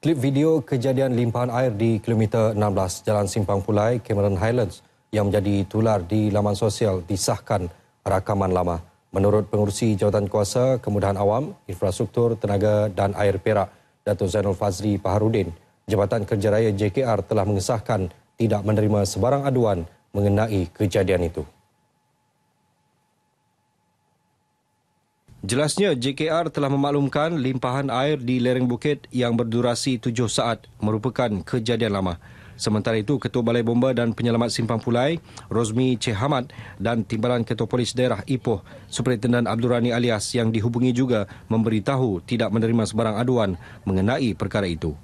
Klip video kejadian limpahan air di kilometer 16 Jalan Simpang Pulai, Cameron Highlands yang menjadi tular di laman sosial disahkan rakaman lama. Menurut pengurusi jawatan kuasa kemudahan awam, infrastruktur, tenaga dan air perak, Datuk Zainul Fazri Paharudin, Jabatan Kerja Raya JKR telah mengesahkan tidak menerima sebarang aduan mengenai kejadian itu. Jelasnya, JKR telah memaklumkan limpahan air di lereng bukit yang berdurasi tujuh saat merupakan kejadian lama. Sementara itu, Ketua Balai Bomba dan Penyelamat Simpang Pulai, Rosmi C. Hamad dan Timbalan Ketua Polis Daerah Ipoh, Superintendan Abdul Rani Alias yang dihubungi juga memberitahu tidak menerima sebarang aduan mengenai perkara itu.